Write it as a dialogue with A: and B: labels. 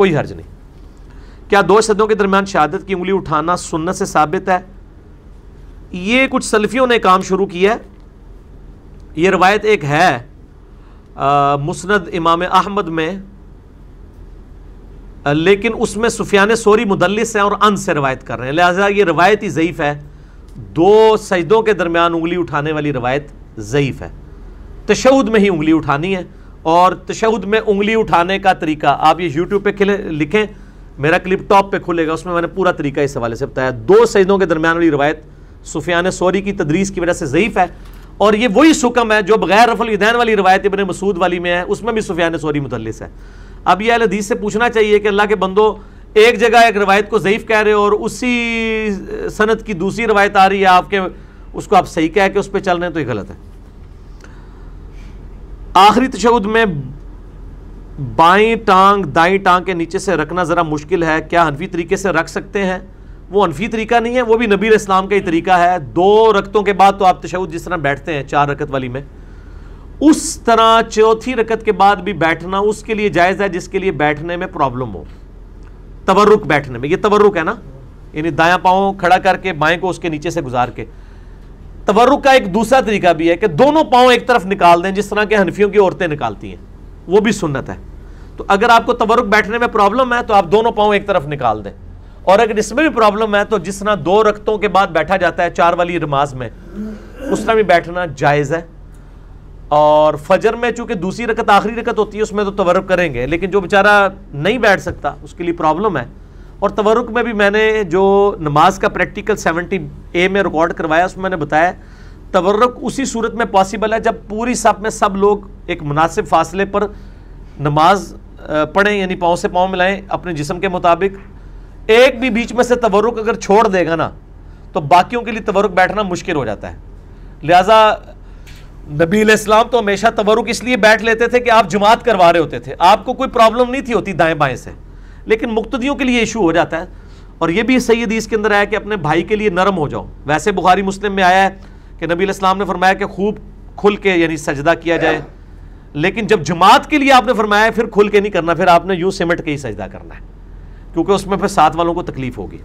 A: कोई हर्ज नहीं क्या दो सदों के दरमियान शहादत की उंगली उठाना सुन्नत से साबित है ये कुछ सल्फियों ने काम शुरू किया है ये रवायत एक है आ, इमाम अहमद में आ, लेकिन उसमें सुफियान सोरी मुदलिस हैं और अन से रवायत कर रहे हैं लिहाजा ये रवायत ही ज़यीफ़ है दो सजदों के दरमियान उंगली उठाने वाली रवायत ज़यीफ़ है तशद में ही उंगली उठानी है और तशहद में उंगली उठाने का तरीका आप ये यूट्यूब पे खिले लिखें मेरा क्लिप टॉप पे खुलेगा उसमें मैंने पूरा तरीका इस हवाले से बताया दो सजदों के दरमियान वाली रवायत सुफियान सौरी की तदरीस की वजह से ज़यीफ़ है और ये वही सुकम है जो बगैर रफलदैन वाली रवायत इबन मसूद वाली में है उसमें भी सुफियान सोरी मुदलिस है अब यह अलदीस से पूछना चाहिए कि अल्लाह के बंदो एक जगह एक रवायत को ज़यीफ़ कह रहे हो और उसी सनत की दूसरी रवायत आ रही है आपके उसको आप सही कह के उस पर चल रहे हैं तो ये गलत है आखिरी तशद में बाई टांग दाई टांग के नीचे से रखना ज़रा मुश्किल है क्या हनफी तरीके से रख सकते हैं वो हनफी तरीका नहीं है वो भी नबी इस्लाम का ही तरीका है दो रक्तों के बाद तो आप तशद जिस तरह बैठते हैं चार रकत वाली में उस तरह चौथी रकत के बाद भी बैठना उसके लिए जायज़ है जिसके लिए बैठने में प्रॉब्लम हो तवरुक बैठने में यह तवरुक है ना यानी दाया पाँव खड़ा करके बाएं को उसके नीचे से गुजार के तवरुक का एक दूसरा तरीका भी है कि दोनों पाँव एक तरफ निकाल दें जिस तरह के हनफियों की औरतें निकालती हैं वो भी सुन्नत है तो अगर आपको तवरुक बैठने में प्रॉब्लम है तो आप दोनों पाँव एक तरफ निकाल दें और अगर इसमें भी प्रॉब्लम है तो जिस तरह दो रक्तों के बाद बैठा जाता है चार वाली नमाज में उस तरह भी बैठना जायज़ है और फजर में चूंकि दूसरी रकत आखिरी रकत होती है उसमें तो तवरुक करेंगे लेकिन जो बेचारा नहीं बैठ सकता उसके लिए प्रॉब्लम है और तवरुक में भी मैंने जो नमाज का प्रैक्टिकल 70 ए में रिकॉर्ड करवाया उसमें मैंने बताया तवरुक उसी सूरत में पॉसिबल है जब पूरी सब में सब लोग एक मुनासिब फासले पर नमाज पढ़ें यानी पाँव से पाँव मिलाएं अपने जिसम के मुताबिक एक भी बीच में से तवरुक अगर छोड़ देगा ना तो बाकियों के लिए तवरुक बैठना मुश्किल हो जाता है लिहाजा नबी इस्लाम तो हमेशा तवरुक इसलिए बैठ लेते थे कि आप जमात करवा रहे होते थे आपको कोई प्रॉब्लम नहीं थी होती दाएं बाएं से लेकिन मुक्तियों के लिए इशू हो जाता है और ये भी सही हदीस के अंदर आया कि अपने भाई के लिए नरम हो जाओ वैसे बुखारी मुस्लिम में आया है कि नबी इस्लाम ने फरमाया कि खूब खुल के यानी सजदा किया जाए लेकिन जब जमात के लिए आपने फरमाया फिर खुल के नहीं करना फिर आपने यूं सिमट के ही सजदा करना है क्योंकि उसमें फिर साथ वालों को तकलीफ होगी